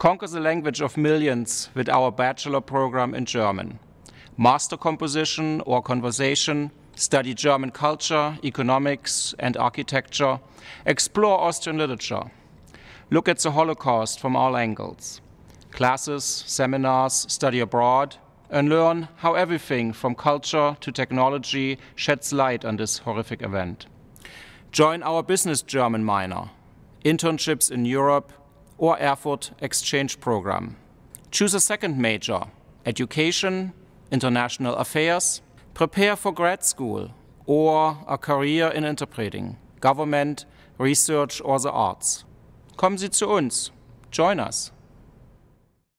conquer the language of millions with our bachelor program in German. Master composition or conversation, study German culture, economics, and architecture, explore Austrian literature, look at the Holocaust from all angles, classes, seminars, study abroad, and learn how everything from culture to technology sheds light on this horrific event. Join our Business German minor, internships in Europe, or Erfurt Exchange Program. Choose a second major, education, international affairs, prepare for grad school or a career in interpreting, government, research or the arts. Kommen Sie zu uns, join us.